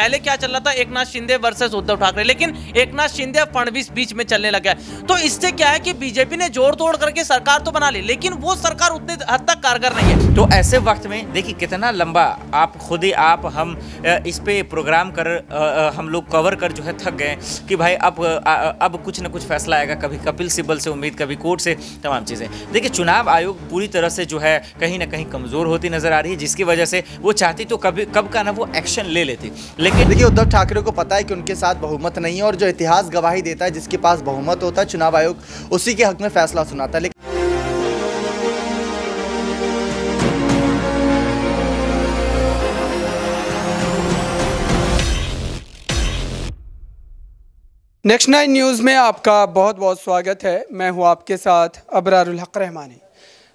पहले क्या चल रहा था एक नाथ शिंदे वर्सेस उद्धव ठाकरे लेकिन एक नाथ शिंदे और फडणवीस बीच में चलने लगा गया तो इससे क्या है कि बीजेपी ने जोड़ तोड़ करके सरकार तो बना ली लेकिन वो सरकार उतने हद तक कारगर नहीं है तो ऐसे वक्त में देखिए कितना लंबा आप खुद ही आप हम इस पे प्रोग्राम कर हम लोग कवर कर जो है थक गए कि भाई अब अब कुछ ना कुछ फैसला आएगा कभी कपिल सिब्बल से उम्मीद कभी कोर्ट से तमाम चीज़ें देखिए चुनाव आयोग पूरी तरह से जो है कहीं ना कहीं कमज़ोर होती नज़र आ रही है जिसकी वजह से वो चाहती तो कभी कब का ना वो एक्शन ले लेती लेकिन देखिए उद्धव ठाकरे को पता है कि उनके साथ बहुमत नहीं है और जो इतिहास गवाही देता है जिसके पास बहुमत होता है चुनाव आयोग उसी के हक में फैसला सुनाता है लेकिन नेक्स्ट नाइन न्यूज़ में आपका बहुत बहुत स्वागत है मैं हूं आपके साथ अबरारुल हक रहमानी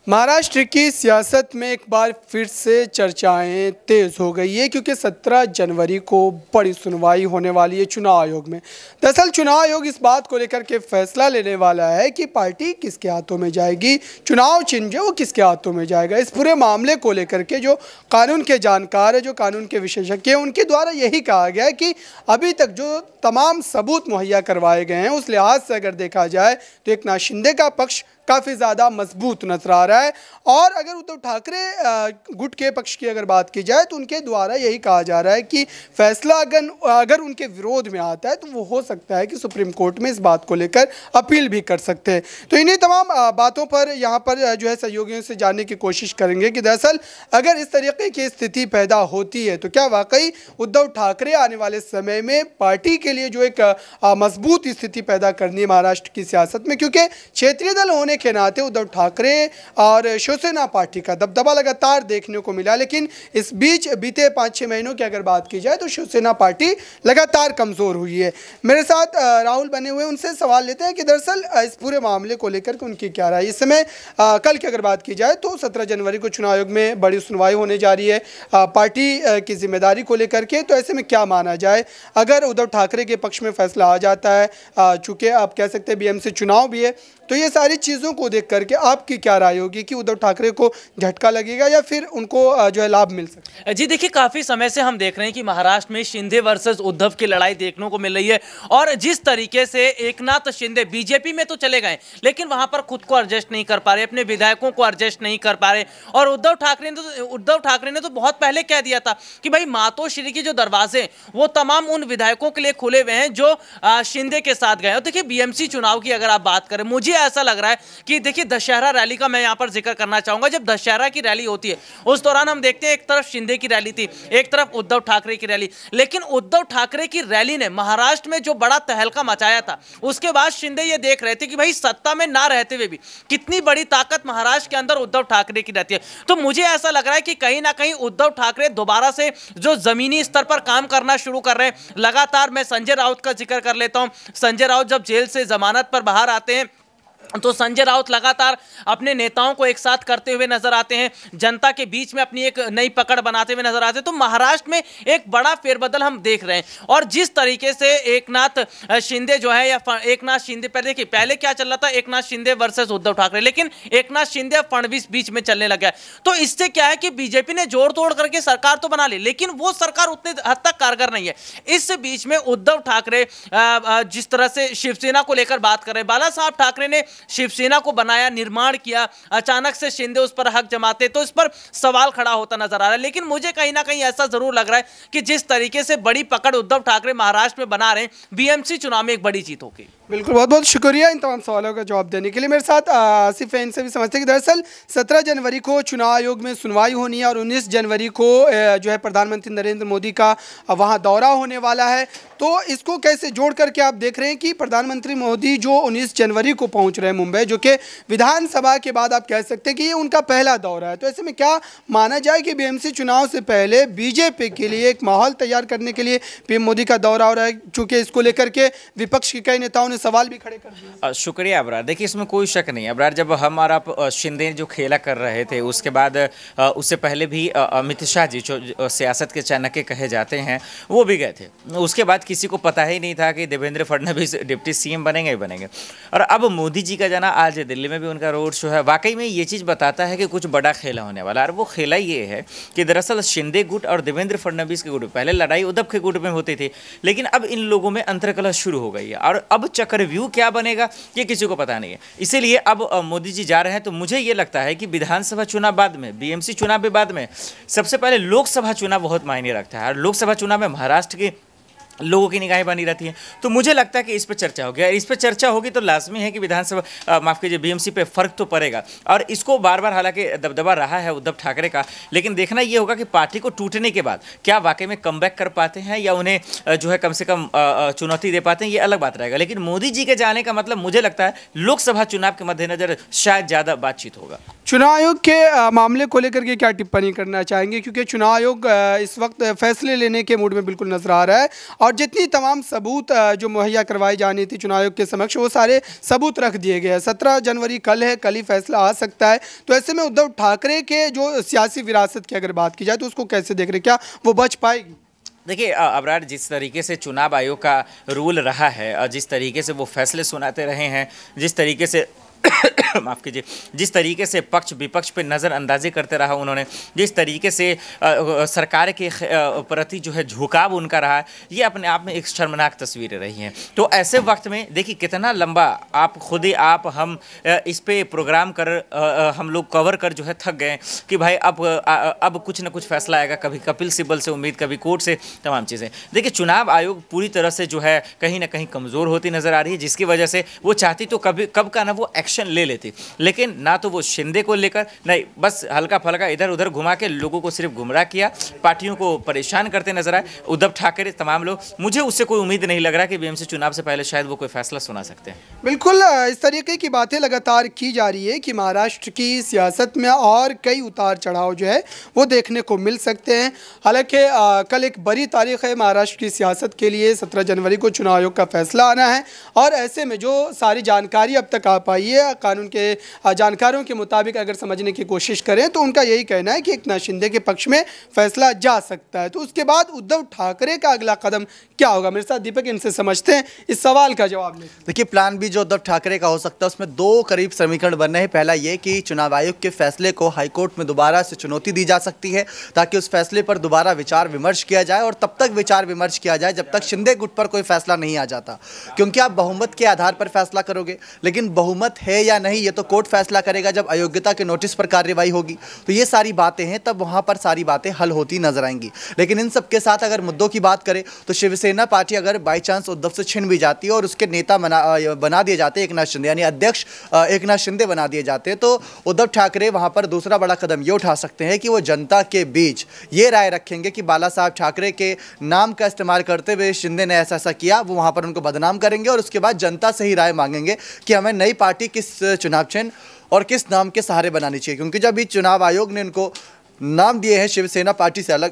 महाराष्ट्र की सियासत में एक बार फिर से चर्चाएं तेज़ हो गई है क्योंकि 17 जनवरी को बड़ी सुनवाई होने वाली है चुनाव आयोग में दरअसल चुनाव आयोग इस बात को लेकर के फैसला लेने वाला है कि पार्टी किसके हाथों में जाएगी चुनाव चिन्ह जो वो किसके हाथों में जाएगा इस पूरे मामले को लेकर के जो कानून के जानकार है जो कानून के विशेषज्ञ हैं उनके द्वारा यही कहा गया है कि अभी तक जो तमाम सबूत मुहैया करवाए गए हैं उस लिहाज से अगर देखा जाए तो एक नाशिंदे का पक्ष काफ़ी ज़्यादा मजबूत नजर आ रहा है और अगर उद्धव ठाकरे गुट के पक्ष की अगर बात की जाए तो उनके द्वारा यही कहा जा रहा है कि फैसला अगर अगर उनके विरोध में आता है तो वो हो सकता है कि सुप्रीम कोर्ट में इस बात को लेकर अपील भी कर सकते हैं तो इन्हीं तमाम बातों पर यहाँ पर जो है सहयोगियों से जानने की कोशिश करेंगे कि दरअसल अगर इस तरीके की स्थिति पैदा होती है तो क्या वाकई उद्धव ठाकरे आने वाले समय में पार्टी के के लिए जो एक मजबूत स्थिति पैदा करनी है महाराष्ट्र की सियासत में क्योंकि क्षेत्रीय दल होने के नाते उद्धव ठाकरे और शिवसेना पार्टी का दबदबा लगातार देखने को मिला लेकिन इस बीच बीते पाँच छः महीनों की अगर बात की जाए तो शिवसेना पार्टी लगातार कमज़ोर हुई है मेरे साथ राहुल बने हुए उनसे सवाल लेते हैं कि दरअसल इस पूरे मामले को लेकर के उनकी क्या राय इस समय कल की अगर बात की जाए तो सत्रह जनवरी को चुनाव आयोग में बड़ी सुनवाई होने जा रही है पार्टी की जिम्मेदारी को लेकर के तो ऐसे में क्या माना जाए अगर उद्धव ठाकरे ठाकरे के पक्ष में फैसला आ जाता है चूँकि आप कह सकते हैं बीएमसी चुनाव भी है तो ये सारी चीज़ों को देख करके आपकी क्या राय होगी कि उद्धव ठाकरे को झटका लगेगा या फिर उनको जो है लाभ मिल सकता जी देखिए काफ़ी समय से हम देख रहे हैं कि महाराष्ट्र में शिंदे वर्सेस उद्धव की लड़ाई देखने को मिल रही है और जिस तरीके से एकनाथ शिंदे बीजेपी में तो चले गए लेकिन वहाँ पर खुद को एडजस्ट नहीं कर पा रहे अपने विधायकों को एडजस्ट नहीं कर पा रहे और उद्धव ठाकरे ने तो उद्धव ठाकरे ने तो बहुत पहले कह दिया था कि भाई मातोश्री के जो दरवाजे वो तमाम उन विधायकों के लिए खुले खुले हुए हैं जो शिंदे के साथ गए देखिए बीएमसी चुनाव की अगर आप बात करें मुझे ऐसा लग रहा है कि देखिए दशहरा रैली का मैं यहाँ पर जिक्र करना चाहूंगा जब दशहरा की रैली होती है उस दौरान हम देखते हैं एक तरफ शिंदे की रैली थी एक तरफ उद्धव ठाकरे की रैली लेकिन उद्धव ठाकरे की रैली ने महाराष्ट्र में जो बड़ा तहलका मचाया था उसके बाद शिंदे ये देख रहे थे कि भाई सत्ता में ना रहते हुए भी कितनी बड़ी ताकत महाराष्ट्र के अंदर उद्धव ठाकरे की रहती है तो मुझे ऐसा लग रहा है कि कहीं ना कहीं उद्धव ठाकरे दोबारा से जो जमीनी स्तर पर काम करना शुरू कर रहे हैं लगातार मैं संजय राउत का जिक्र कर लेता हूं संजय राउत जब जेल से जमानत पर बाहर आते हैं तो संजय राउत लगातार अपने नेताओं को एक साथ करते हुए नजर आते हैं जनता के बीच में अपनी एक नई पकड़ बनाते हुए नजर आते हैं तो महाराष्ट्र में एक बड़ा फेरबदल हम देख रहे हैं और जिस तरीके से एकनाथ शिंदे जो है या एक नाथ शिंदे पर देखिए पहले क्या चल रहा था एक नाथ शिंदे वर्सेस उद्धव ठाकरे लेकिन एक नाथ शिंदे और फडणवीस बीच में चलने गया तो इससे क्या है कि बीजेपी ने जोड़ तोड़ करके सरकार तो बना ली लेकिन वो सरकार उतने हद तक कारगर नहीं है इस बीच में उद्धव ठाकरे जिस तरह से शिवसेना को लेकर बात कर रहे बाला साहब ठाकरे ने शिवसेना को बनाया निर्माण किया अचानक से शिंदे उस पर हक जमाते तो इस पर सवाल खड़ा होता नजर आ रहा है लेकिन मुझे कहीं ना कहीं ऐसा जरूर लग रहा है कि जिस तरीके से बड़ी पकड़ उद्धव ठाकरे महाराष्ट्र में बना रहे हैं बीएमसी चुनाव में एक बड़ी जीत होगी बिल्कुल बहुत बहुत शुक्रिया इन तमाम सवालों का जवाब देने के लिए मेरे साथ आसिफ फैन से भी समझते हैं कि दरअसल 17 जनवरी को चुनाव आयोग में सुनवाई होनी है और 19 जनवरी को जो है प्रधानमंत्री नरेंद्र मोदी का वहाँ दौरा होने वाला है तो इसको कैसे जोड़ करके आप देख रहे हैं कि प्रधानमंत्री मोदी जो उन्नीस जनवरी को पहुँच रहे हैं मुंबई जो कि विधानसभा के बाद आप कह सकते हैं कि ये उनका पहला दौरा है तो ऐसे में क्या माना जाए कि बी चुनाव से पहले बीजेपी के लिए एक माहौल तैयार करने के लिए पीएम मोदी का दौरा हो रहा है चूँकि इसको लेकर के विपक्ष के कई नेताओं ने सवाल भी खड़े कर दिए शुक्रिया अबरार देखिए इसमें कोई शक नहीं अबरार जब हम और आप शिंदे जो खेला कर रहे थे उसके बाद उससे पहले भी अमित शाह जी जो सियासत के चाणक्य कहे जाते हैं वो भी गए थे उसके बाद किसी को पता ही नहीं था कि देवेंद्र फडणवीस डिप्टी सीएम बनेंगे ही बनेंगे और अब मोदी जी का जाना आज दिल्ली में भी उनका रोड शो है वाकई में ये चीज़ बताता है कि कुछ बड़ा खेला होने वाला और वो खेला ये है कि दरअसल शिंदे गुट और देवेंद्र फडणवीस के गुट पहले लड़ाई उद्धव के गुट में होती थी लेकिन अब इन लोगों में अंतरकला शुरू हो गई है और अब चक व्यू क्या बनेगा ये किसी को पता नहीं है इसीलिए अब मोदी जी जा रहे हैं तो मुझे ये लगता है कि विधानसभा चुनाव बाद में बीएमसी चुनाव भी बाद में सबसे पहले लोकसभा चुनाव बहुत मायने रखता है और लोकसभा चुनाव में महाराष्ट्र की लोगों की निगाहें बनी रहती हैं तो मुझे लगता है कि इस पर चर्चा होगी इस पर चर्चा होगी तो लाजमी है कि विधानसभा माफ़ कीजिए बीएमसी पे फ़र्क तो पड़ेगा और इसको बार बार हालांकि दबदबा रहा है उद्धव ठाकरे का लेकिन देखना ये होगा कि पार्टी को टूटने के बाद क्या वाकई में कम कर पाते हैं या उन्हें जो है कम से कम चुनौती दे पाते हैं ये अलग बात रहेगा लेकिन मोदी जी के जाने का मतलब मुझे लगता है लोकसभा चुनाव के मद्देनज़र शायद ज़्यादा बातचीत होगा चुनाव आयोग के मामले को लेकर के क्या टिप्पणी करना चाहेंगे क्योंकि चुनाव आयोग इस वक्त फैसले लेने के मूड में बिल्कुल नजर आ रहा है और और जितनी तमाम सबूत जो मुहैया करवाए जाने थे चुनाव आयोग के समक्ष वो सारे सबूत रख दिए गए हैं सत्रह जनवरी कल है कल ही फैसला आ सकता है तो ऐसे में उद्धव ठाकरे के जो सियासी विरासत की अगर बात की जाए तो उसको कैसे देख रहे क्या वो बच पाएगी देखिए अबरार जिस तरीके से चुनाव आयोग का रूल रहा है और जिस तरीके से वो फैसले सुनाते रहे हैं जिस तरीके से माफ़ कीजिए जिस तरीके से पक्ष विपक्ष पे नज़रअंदाजी करते रहा उन्होंने जिस तरीके से सरकार के प्रति जो है झुकाव उनका रहा ये अपने आप में एक शर्मनाक तस्वीरें रही हैं तो ऐसे वक्त में देखिए कितना लंबा आप खुद ही आप हम इस पर प्रोग्राम कर हम लोग कवर कर जो है थक गए कि भाई अब अब कुछ ना कुछ फैसला आएगा कभी कपिल सिब्बल से उम्मीद कभी कोर्ट से तमाम चीज़ें देखिए चुनाव आयोग पूरी तरह से जो है कहीं ना कहीं कमज़ोर होती नज़र आ रही है जिसकी वजह से वो चाहती तो कभी कब का ना वो एक्शन एक्शन ले लेती लेकिन ना तो वो शिंदे को लेकर नहीं बस हल्का फलका इधर उधर घुमा के लोगों को सिर्फ गुमराह किया पार्टियों को परेशान करते नजर आए उद्धव ठाकरे तमाम लोग मुझे उससे कोई उम्मीद नहीं लग रहा कि बी चुनाव से पहले शायद वो कोई फैसला सुना सकते हैं बिल्कुल इस तरीके की बातें लगातार की जा रही है कि महाराष्ट्र की सियासत में और कई उतार चढ़ाव जो है वो देखने को मिल सकते हैं हालांकि कल एक बड़ी तारीख है महाराष्ट्र की सियासत के लिए सत्रह जनवरी को चुनाव आयोग का फैसला आना है और ऐसे में जो सारी जानकारी अब तक आ पाई है है कानून के जानकारों के मुताबिक अगर समझने की कोशिश करें तो उनका यही कहना है कि एक शिंदे के पक्ष में फैसला जा सकता है तो उसके बाद उद्धव ठाकरे का अगला कदम क्या होगा मेरे साथ दीपक इनसे समझते हैं इस सवाल का जवाब देखिए प्लान भी जो उद्धव ठाकरे का हो सकता है उसमें दो करीब समीकरण बने हैं पहला ये कि चुनाव आयोग के फैसले को हाईकोर्ट में दोबारा से चुनौती दी जा सकती है ताकि उस फैसले पर दोबारा विचार विमर्श किया जाए और तब तक विचार विमर्श किया जाए जब तक शिंदे गुट पर कोई फैसला नहीं आ जाता क्योंकि आप बहुमत के आधार पर फैसला करोगे लेकिन बहुमत है या नहीं ये तो कोर्ट फैसला करेगा जब अयोग्यता के नोटिस पर कार्रवाई होगी तो ये सारी बातें हैं तब वहाँ पर सारी बातें हल होती नजर आएंगी लेकिन इन सबके साथ अगर मुद्दों की बात करें तो शिवसेना पार्टी अगर बाई चांस उद्धव से छिन भी जाती है और उसके नेता बना दिए जाते एक नाथ शिंदे यानी अध्यक्ष एक नाथ शिंदे बना दिए जाते तो उद्धव ठाकरे वहाँ पर दूसरा बड़ा कदम ये उठा सकते हैं कि वो जनता के बीच ये राय रखेंगे कि बाला साहब ठाकरे के नाम का इस्तेमाल करते हुए शिंदे ने ऐसा ऐसा किया वो वहाँ पर उनको बदनाम करेंगे और उसके बाद जनता से ही राय मांगेंगे कि हमें नई पार्टी किस चुनाव चिन्ह और किस नाम के सहारे बनानी चाहिए क्योंकि जब भी चुनाव आयोग ने उनको नाम दिए हैं शिवसेना पार्टी से अलग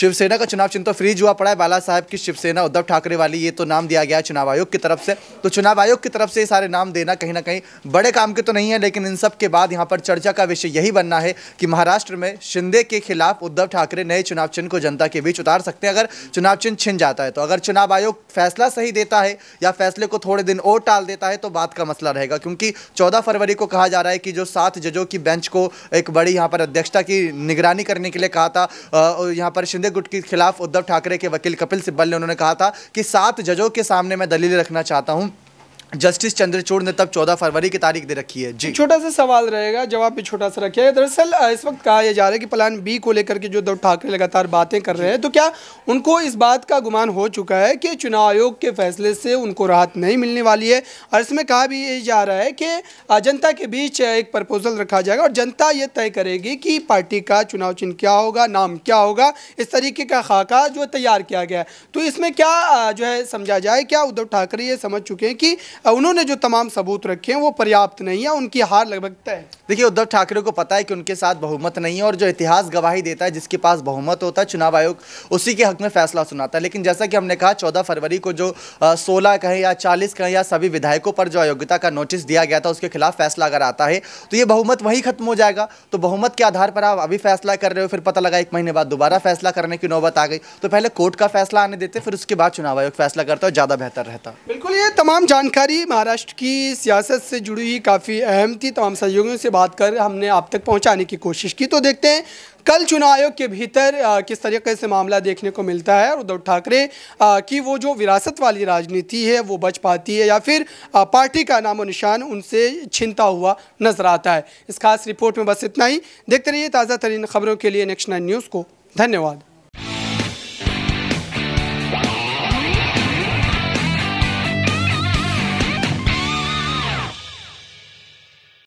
शिवसेना का चुनाव चिन्ह तो फ्रीज हुआ पड़ा है बाला साहब की शिवसेना उद्धव ठाकरे वाली ये तो नाम दिया गया है चुनाव आयोग की तरफ से तो चुनाव आयोग की तरफ से ये सारे नाम देना कहीं ना कहीं बड़े काम के तो नहीं है लेकिन इन सब के बाद यहाँ पर चर्चा का विषय यही बनना है कि महाराष्ट्र में शिंदे के खिलाफ उद्धव ठाकरे नए चुनाव चिन्ह को जनता के बीच उतार सकते हैं अगर चुनाव चिन्ह छिन जाता है तो अगर चुनाव आयोग फैसला सही देता है या फैसले को थोड़े दिन और टाल देता है तो बात का मसला रहेगा क्योंकि चौदह फरवरी को कहा जा रहा है कि जो सात जजों की बेंच को एक बड़ी यहाँ पर अध्यक्षता की निगरानी निगरानी करने के लिए कहा था यहाँ पर शिंदे गुट के खिलाफ उद्धव ठाकरे के वकील कपिल सिब्बल ने उन्होंने कहा था कि सात जजों के सामने मैं दलील रखना चाहता हूँ जस्टिस चंद्रचूड़ ने तब 14 फरवरी की तारीख दे रखी है जी छोटा सा सवाल रहेगा जवाब भी छोटा सा रखिए दरअसल इस वक्त कहा जा रहा है कि प्लान बी को लेकर के जो उद्धव ठाकरे लगातार बातें कर रहे हैं तो क्या उनको इस बात का गुमान हो चुका है कि चुनाव आयोग के फैसले से उनको राहत नहीं मिलने वाली है और इसमें कहा भी जा रहा है कि जनता के बीच एक प्रपोजल रखा जाएगा और जनता ये तय करेगी कि पार्टी का चुनाव चिन्ह क्या होगा नाम क्या होगा इस तरीके का खाका जो तैयार किया गया है तो इसमें क्या जो है समझा जाए क्या उद्धव ठाकरे ये समझ चुके हैं कि उन्होंने जो तमाम सबूत रखे हैं वो पर्याप्त नहीं है उनकी हार लगभग तय है देखिए उद्धव ठाकरे को पता है कि उनके साथ बहुमत नहीं है और जो इतिहास गवाही देता है जिसके पास बहुमत होता है चुनाव आयोग उसी के हक में फैसला सुनाता है लेकिन जैसा कि हमने कहा चौदह फरवरी को जो सोलह कहें या चालीस कहें या सभी विधायकों पर जो अयोग्यता का नोटिस दिया गया था उसके खिलाफ फैसला अगर आता है तो ये बहुमत वही खत्म हो जाएगा तो बहुमत के आधार पर आप अभी फैसला कर रहे हो फिर पता लगा एक महीने बाद दोबारा फैसला करने की नौबत आ गई तो पहले कोर्ट का फैसला आने देते फिर उसके बाद चुनाव आयोग फैसला करता और ज़्यादा बेहतर रहता बिल्कुल ये तमाम जानकारी जानकारी महाराष्ट्र की सियासत से जुड़ी हुई काफ़ी अहम थी तमाम तो सहयोगियों से बात कर हमने आप तक पहुंचाने की कोशिश की तो देखते हैं कल चुनाव आयोग के भीतर आ, किस तरीके से मामला देखने को मिलता है और उद्धव ठाकरे की वो जो विरासत वाली राजनीति है वो बच पाती है या फिर आ, पार्टी का नामो निशान उनसे छिनता हुआ नजर आता है इस खास रिपोर्ट में बस इतना ही देखते रहिए ताज़ा तरीन खबरों के लिए नेक्स्ट नाइन न्यूज़ को धन्यवाद